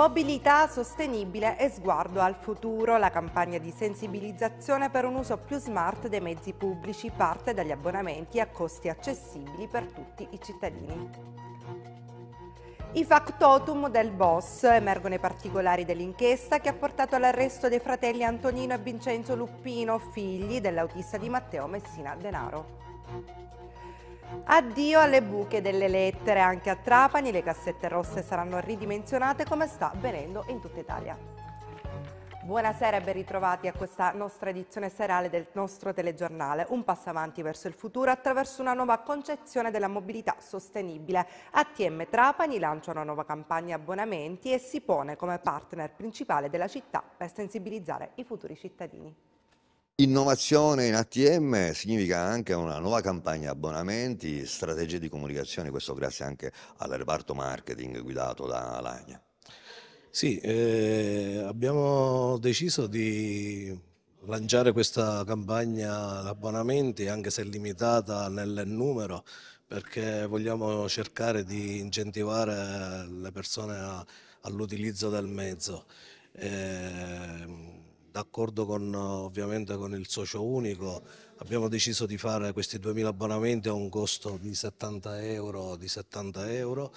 Mobilità sostenibile e sguardo al futuro. La campagna di sensibilizzazione per un uso più smart dei mezzi pubblici parte dagli abbonamenti a costi accessibili per tutti i cittadini. I factotum del boss emergono i particolari dell'inchiesta che ha portato all'arresto dei fratelli Antonino e Vincenzo Luppino, figli dell'autista di Matteo Messina Denaro. Addio alle buche delle lettere, anche a Trapani le cassette rosse saranno ridimensionate come sta avvenendo in tutta Italia. Buonasera e ben ritrovati a questa nostra edizione serale del nostro telegiornale, un passo avanti verso il futuro attraverso una nuova concezione della mobilità sostenibile. ATM Trapani lancia una nuova campagna abbonamenti e si pone come partner principale della città per sensibilizzare i futuri cittadini. Innovazione in ATM significa anche una nuova campagna abbonamenti, strategie di comunicazione, questo grazie anche al reparto marketing guidato da Alagna. Sì, eh, abbiamo deciso di lanciare questa campagna abbonamenti, anche se limitata nel numero, perché vogliamo cercare di incentivare le persone all'utilizzo del mezzo. Eh, d'accordo con, ovviamente con il socio unico, abbiamo deciso di fare questi 2.000 abbonamenti a un costo di 70 euro, di 70 euro.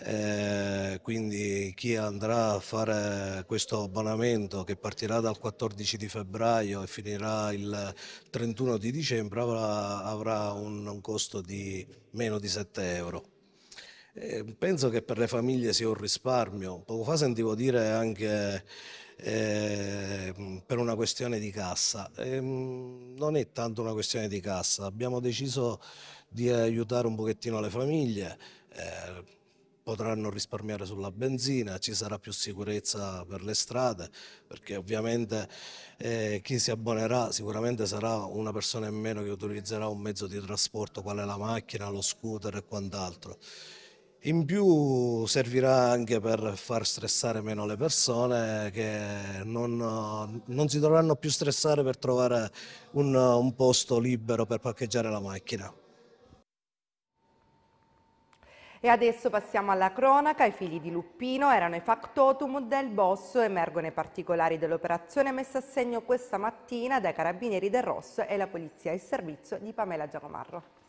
Eh, quindi chi andrà a fare questo abbonamento che partirà dal 14 di febbraio e finirà il 31 di dicembre avrà, avrà un, un, costo di meno di 7 euro. Eh, penso che per le famiglie sia un risparmio. Poco fa sentivo dire anche Ehm, per una questione di cassa. Eh, non è tanto una questione di cassa, abbiamo deciso di aiutare un pochettino le famiglie, eh, potranno risparmiare sulla benzina, ci sarà più sicurezza per le strade, perché ovviamente eh, chi si abbonerà sicuramente sarà una persona in meno che utilizzerà un mezzo di trasporto, quale la macchina, lo scooter e quant'altro. In più servirà anche per far stressare meno le persone che non, non si dovranno più stressare per trovare un, un posto libero per parcheggiare la macchina. E adesso passiamo alla cronaca. I figli di Luppino erano i factotum del boss, Emergono i particolari dell'operazione messa a segno questa mattina dai carabinieri del Rosso e la polizia. Il servizio di Pamela Giacomarro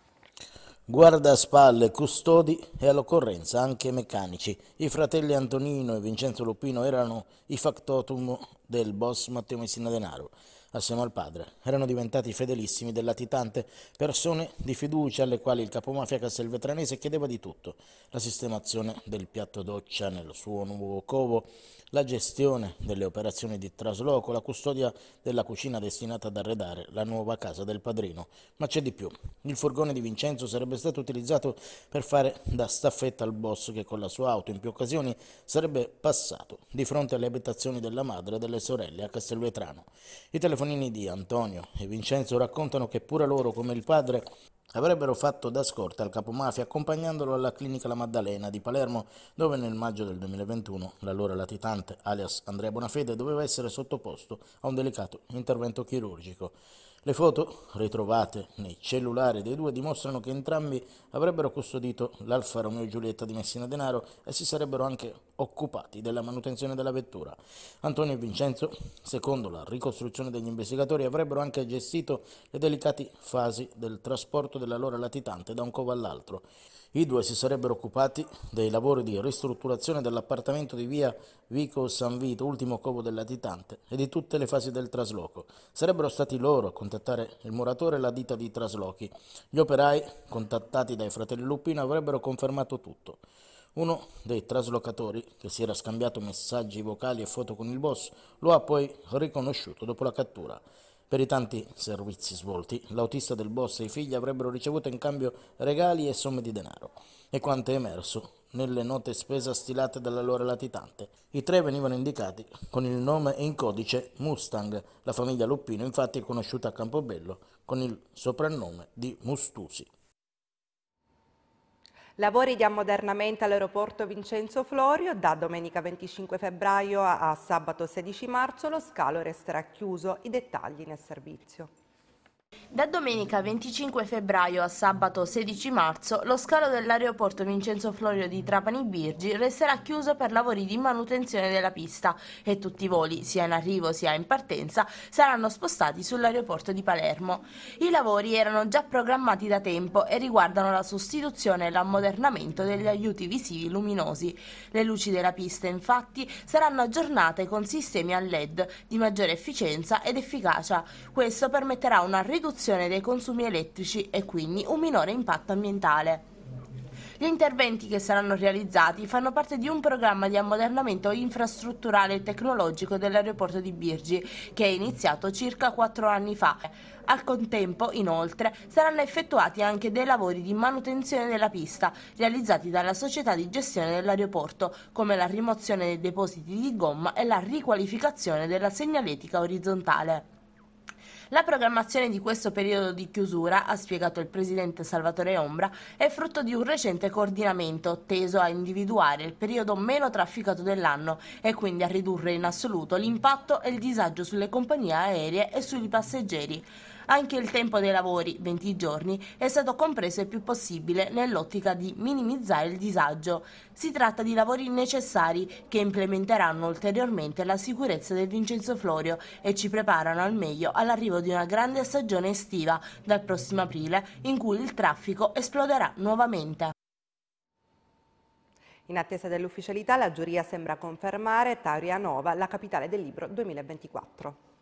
guardaspalle, custodi e all'occorrenza anche meccanici. I fratelli Antonino e Vincenzo Lupino erano i factotum del boss Matteo Messina Denaro. Assieme al padre erano diventati fedelissimi del latitante, persone di fiducia alle quali il capomafia castelvetranese chiedeva di tutto. La sistemazione del piatto doccia nel suo nuovo covo la gestione delle operazioni di trasloco, la custodia della cucina destinata ad arredare la nuova casa del padrino. Ma c'è di più. Il furgone di Vincenzo sarebbe stato utilizzato per fare da staffetta al boss che con la sua auto in più occasioni sarebbe passato di fronte alle abitazioni della madre e delle sorelle a Castelvetrano. I telefonini di Antonio e Vincenzo raccontano che pure loro, come il padre, avrebbero fatto da scorta al capomafia accompagnandolo alla clinica La Maddalena di Palermo, dove nel maggio del 2021 l'allora latitante, alias Andrea Bonafede, doveva essere sottoposto a un delicato intervento chirurgico. Le foto ritrovate nei cellulari dei due dimostrano che entrambi avrebbero custodito l'Alfa Romeo Giulietta di Messina Denaro e si sarebbero anche occupati della manutenzione della vettura. Antonio e Vincenzo, secondo la ricostruzione degli investigatori, avrebbero anche gestito le delicate fasi del trasporto dell'allora latitante da un covo all'altro. I due si sarebbero occupati dei lavori di ristrutturazione dell'appartamento di via Vico San Vito, ultimo covo del latitante, e di tutte le fasi del trasloco. Sarebbero stati loro a contattare il muratore e la ditta di traslochi. Gli operai, contattati dai fratelli Lupino, avrebbero confermato tutto. Uno dei traslocatori, che si era scambiato messaggi vocali e foto con il boss, lo ha poi riconosciuto dopo la cattura. Per i tanti servizi svolti, l'autista del boss e i figli avrebbero ricevuto in cambio regali e somme di denaro. E quanto è emerso nelle note spesa stilate dall'allora latitante. I tre venivano indicati con il nome e in codice Mustang, la famiglia Luppino infatti è conosciuta a Campobello con il soprannome di Mustusi. Lavori di ammodernamento all'aeroporto Vincenzo Florio, da domenica 25 febbraio a sabato 16 marzo lo scalo resterà chiuso, i dettagli nel servizio. Da domenica 25 febbraio a sabato 16 marzo lo scalo dell'aeroporto Vincenzo Florio di Trapani Birgi resterà chiuso per lavori di manutenzione della pista e tutti i voli, sia in arrivo sia in partenza, saranno spostati sull'aeroporto di Palermo. I lavori erano già programmati da tempo e riguardano la sostituzione e l'ammodernamento degli aiuti visivi luminosi. Le luci della pista infatti saranno aggiornate con sistemi a LED di maggiore efficienza ed efficacia. Questo permetterà una riduzione riduzione dei consumi elettrici e quindi un minore impatto ambientale. Gli interventi che saranno realizzati fanno parte di un programma di ammodernamento infrastrutturale e tecnologico dell'aeroporto di Birgi, che è iniziato circa quattro anni fa. Al contempo, inoltre, saranno effettuati anche dei lavori di manutenzione della pista, realizzati dalla società di gestione dell'aeroporto, come la rimozione dei depositi di gomma e la riqualificazione della segnaletica orizzontale. La programmazione di questo periodo di chiusura, ha spiegato il presidente Salvatore Ombra, è frutto di un recente coordinamento teso a individuare il periodo meno trafficato dell'anno e quindi a ridurre in assoluto l'impatto e il disagio sulle compagnie aeree e sui passeggeri. Anche il tempo dei lavori, 20 giorni, è stato compreso il più possibile nell'ottica di minimizzare il disagio. Si tratta di lavori necessari che implementeranno ulteriormente la sicurezza del Vincenzo Florio e ci preparano al meglio all'arrivo di una grande stagione estiva dal prossimo aprile in cui il traffico esploderà nuovamente. In attesa dell'ufficialità, la giuria sembra confermare Taurianova, la capitale del libro 2024.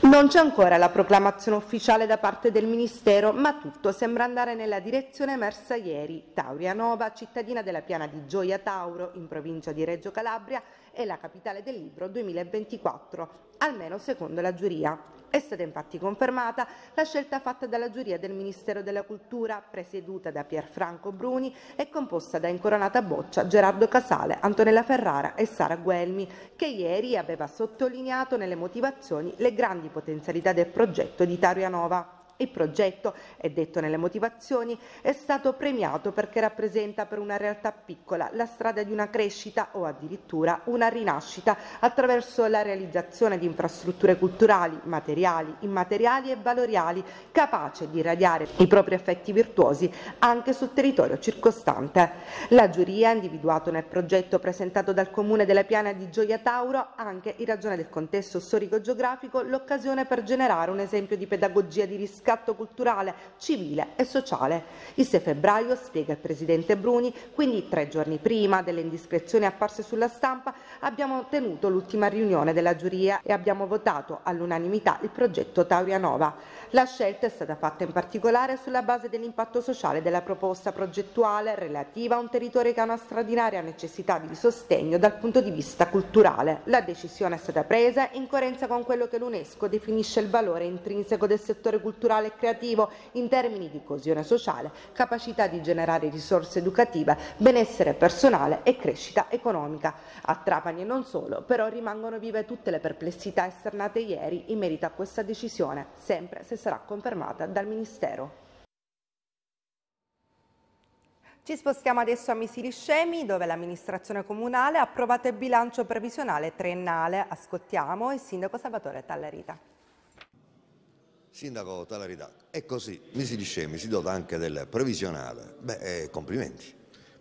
Non c'è ancora la proclamazione ufficiale da parte del Ministero, ma tutto sembra andare nella direzione emersa ieri. Taurianova, cittadina della piana di Gioia Tauro, in provincia di Reggio Calabria, e la capitale del libro 2024, almeno secondo la giuria. È stata infatti confermata la scelta fatta dalla giuria del Ministero della Cultura, presieduta da Pierfranco Bruni e composta da Incoronata Boccia, Gerardo Casale, Antonella Ferrara e Sara Guelmi, che ieri aveva sottolineato nelle motivazioni le grandi potenzialità del progetto di Tarianova. Il progetto, è detto nelle motivazioni, è stato premiato perché rappresenta per una realtà piccola la strada di una crescita o addirittura una rinascita attraverso la realizzazione di infrastrutture culturali, materiali, immateriali e valoriali capace di irradiare i propri effetti virtuosi anche sul territorio circostante. La giuria ha individuato nel progetto presentato dal Comune della Piana di Gioia Tauro anche in ragione del contesto storico-geografico l'occasione per generare un esempio di pedagogia di riscatto progetto culturale, civile e sociale. Il 6 febbraio, spiega il Presidente Bruni, quindi tre giorni prima delle indiscrezioni apparse sulla stampa, abbiamo tenuto l'ultima riunione della giuria e abbiamo votato all'unanimità il progetto Taurianova. La scelta è stata fatta in particolare sulla base dell'impatto sociale della proposta progettuale relativa a un territorio che ha una straordinaria necessità di sostegno dal punto di vista culturale. La decisione è stata presa in coerenza con quello che l'UNESCO definisce il valore intrinseco del settore culturale culturale e creativo in termini di coesione sociale, capacità di generare risorse educative, benessere personale e crescita economica. A Trapani e non solo, però rimangono vive tutte le perplessità esternate ieri in merito a questa decisione, sempre se sarà confermata dal Ministero. Ci spostiamo adesso a Misili Scemi, dove l'amministrazione comunale ha approvato il bilancio previsionale triennale. Ascoltiamo il sindaco Salvatore Tallarita. Sindaco Talarità, è così, mi si discemi, si dota anche del previsionale. Beh, eh, complimenti.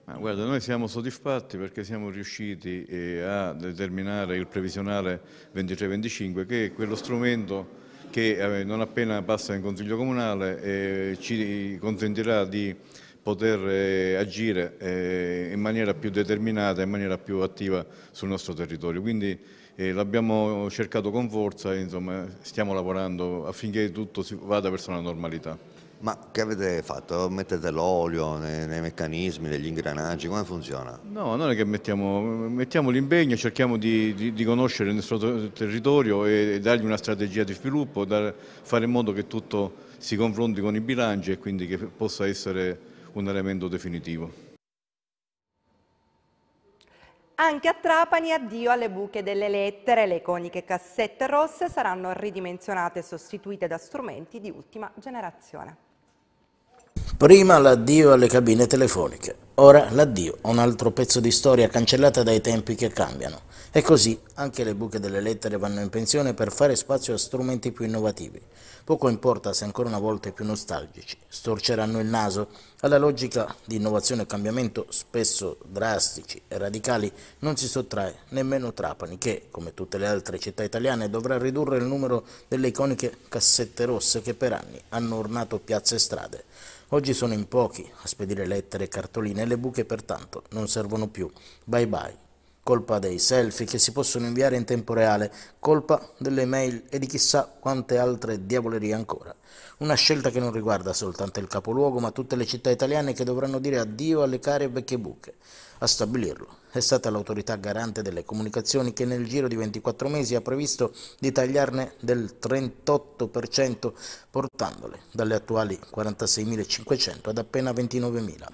Ma guarda, noi siamo soddisfatti perché siamo riusciti eh, a determinare il previsionale 23-25, che è quello strumento che eh, non appena passa in Consiglio Comunale ci consentirà di poter agire in maniera più determinata, e in maniera più attiva sul nostro territorio. Quindi l'abbiamo cercato con forza e insomma, stiamo lavorando affinché tutto vada verso la normalità. Ma che avete fatto? Mettete l'olio nei, nei, meccanismi, negli ingranaggi? Come funziona? No, non è che mettiamo, mettiamo l'impegno, cerchiamo di, di, di, conoscere il nostro territorio e, e dargli una strategia di sviluppo, dar, fare in modo che tutto si confronti con i bilanci e quindi che possa essere un elemento definitivo. Anche a Trapani addio alle buche delle lettere, le iconiche cassette rosse saranno ridimensionate e sostituite da strumenti di ultima generazione. Prima l'addio alle cabine telefoniche, ora l'addio a un altro pezzo di storia cancellata dai tempi che cambiano. E così anche le buche delle lettere vanno in pensione per fare spazio a strumenti più innovativi. Poco importa se ancora una volta i più nostalgici storceranno il naso alla logica di innovazione e cambiamento spesso drastici e radicali, non si sottrae nemmeno Trapani che, come tutte le altre città italiane, dovrà ridurre il numero delle iconiche cassette rosse che per anni hanno ornato piazze e strade. Oggi sono in pochi a spedire lettere e cartoline e le buche pertanto non servono più. Bye bye colpa dei selfie che si possono inviare in tempo reale, colpa delle mail e di chissà quante altre diavolerie ancora. Una scelta che non riguarda soltanto il capoluogo, ma tutte le città italiane che dovranno dire addio alle care vecchie buche. A stabilirlo è stata l'autorità garante delle comunicazioni che nel giro di 24 mesi ha previsto di tagliarne del 38%, portandole dalle attuali 46.500 ad appena 29.000.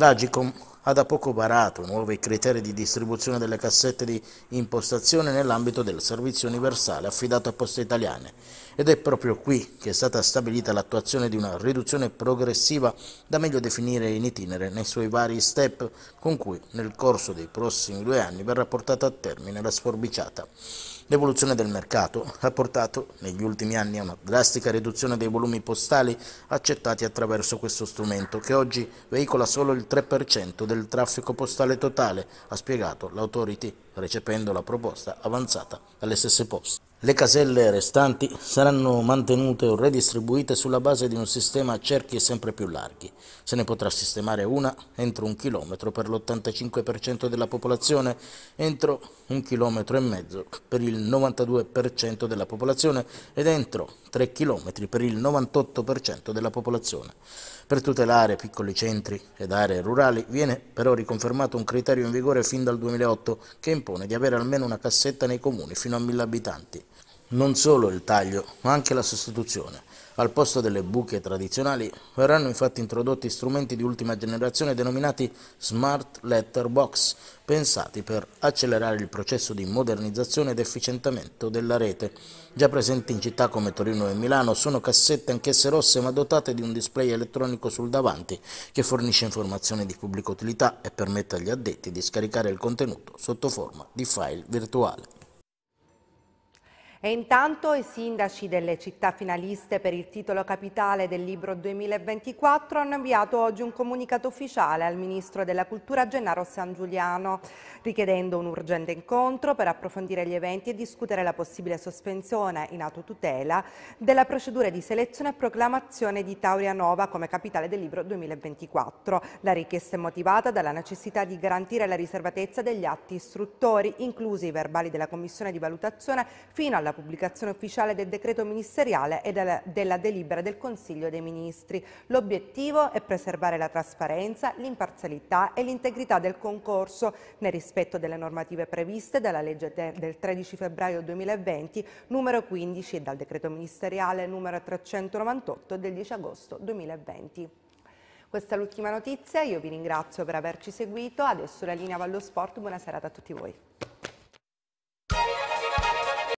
L'Agicom ha da poco varato nuovi criteri di distribuzione delle cassette di impostazione nell'ambito del servizio universale affidato a Poste Italiane ed è proprio qui che è stata stabilita l'attuazione di una riduzione progressiva da meglio definire in itinere nei suoi vari step con cui nel corso dei prossimi due anni verrà portata a termine la sforbiciata. L'evoluzione del mercato ha portato negli ultimi anni a una drastica riduzione dei volumi postali accettati attraverso questo strumento, che oggi veicola solo il 3% del traffico postale totale, ha spiegato l'autority recependo la proposta avanzata dalle stesse poste. Le caselle restanti saranno mantenute o redistribuite sulla base di un sistema a cerchi sempre più larghi. Se ne potrà sistemare una entro un chilometro per l'85% della popolazione, entro un chilometro e mezzo per il 92% della popolazione ed entro 3 chilometri per il 98% della popolazione. Per tutelare piccoli centri ed aree rurali viene però riconfermato un criterio in vigore fin dal 2008 che impone di avere almeno una cassetta nei comuni fino a 1000 abitanti. Non solo il taglio, ma anche la sostituzione. Al posto delle buche tradizionali verranno infatti introdotti strumenti di ultima generazione denominati Smart Letter Box, pensati per accelerare il processo di modernizzazione ed efficientamento della rete. Già presenti in città come Torino e Milano sono cassette anch'esse rosse ma dotate di un display elettronico sul davanti che fornisce informazioni di pubblica utilità e permette agli addetti di scaricare il contenuto sotto forma di file virtuale. E intanto i sindaci delle città finaliste per il titolo capitale del libro 2024 hanno inviato oggi un comunicato ufficiale al Ministro della Cultura Gennaro San Giuliano, richiedendo un urgente incontro per approfondire gli eventi e discutere la possibile sospensione in autotutela della procedura di selezione e proclamazione di Tauria Nova come capitale del libro 2024. La richiesta è motivata dalla necessità di garantire la riservatezza degli atti istruttori, inclusi i verbali della Commissione di valutazione, fino alla la pubblicazione ufficiale del decreto ministeriale e della, delibera del Consiglio dei Ministri. L'obiettivo è preservare la trasparenza, l'imparzialità e l'integrità del concorso nel rispetto delle normative previste dalla legge del 13 febbraio 2020 numero 15 e dal decreto ministeriale numero 398 del 10 agosto 2020. Questa è l'ultima notizia, io vi ringrazio per averci seguito, adesso la linea va sport, buona serata a tutti voi.